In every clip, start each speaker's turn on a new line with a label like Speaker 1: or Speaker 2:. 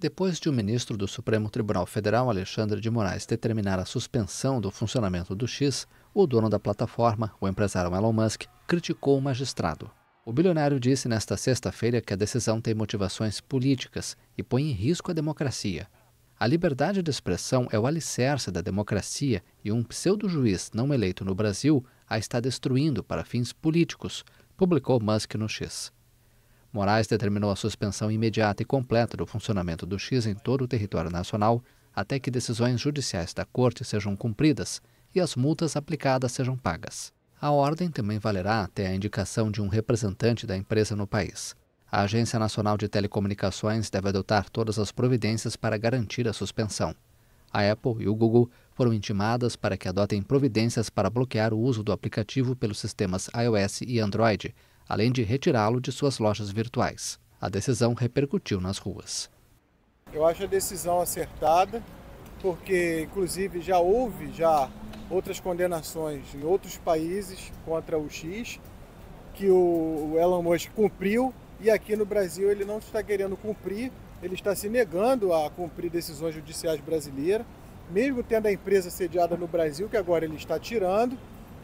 Speaker 1: Depois de o ministro do Supremo Tribunal Federal, Alexandre de Moraes, determinar a suspensão do funcionamento do X, o dono da plataforma, o empresário Elon Musk, criticou o magistrado. O bilionário disse nesta sexta-feira que a decisão tem motivações políticas e põe em risco a democracia. A liberdade de expressão é o alicerce da democracia e um pseudo-juiz não eleito no Brasil a está destruindo para fins políticos, publicou Musk no X. Moraes determinou a suspensão imediata e completa do funcionamento do X em todo o território nacional até que decisões judiciais da Corte sejam cumpridas e as multas aplicadas sejam pagas. A ordem também valerá até a indicação de um representante da empresa no país. A Agência Nacional de Telecomunicações deve adotar todas as providências para garantir a suspensão. A Apple e o Google foram intimadas para que adotem providências para bloquear o uso do aplicativo pelos sistemas iOS e Android, além de retirá-lo de suas lojas virtuais. A decisão repercutiu nas ruas.
Speaker 2: Eu acho a decisão acertada, porque inclusive já houve já outras condenações em outros países contra o X, que o Elon Musk cumpriu e aqui no Brasil ele não está querendo cumprir, ele está se negando a cumprir decisões judiciais brasileiras, mesmo tendo a empresa sediada no Brasil, que agora ele está tirando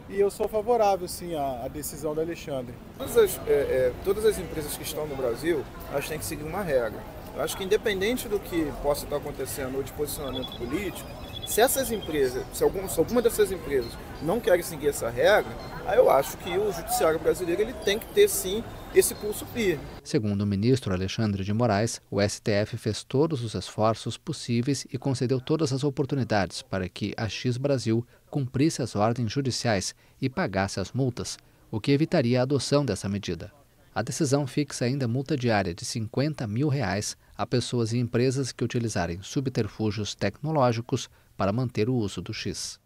Speaker 2: e eu sou favorável sim à, à decisão do Alexandre.
Speaker 3: Todas as, é, é, todas as empresas que estão no Brasil, elas têm que seguir uma regra. Eu acho que independente do que possa estar acontecendo ou de posicionamento político, se essas empresas, se, algum, se alguma dessas empresas não querem seguir essa regra, aí eu acho que o judiciário brasileiro ele tem que ter sim esse pulso firme.
Speaker 1: Segundo o ministro Alexandre de Moraes, o STF fez todos os esforços possíveis e concedeu todas as oportunidades para que a X Brasil cumprisse as ordens judiciais e pagasse as multas, o que evitaria a adoção dessa medida. A decisão fixa ainda multa diária de 50 mil reais a pessoas e empresas que utilizarem subterfúgios tecnológicos para manter o uso do X.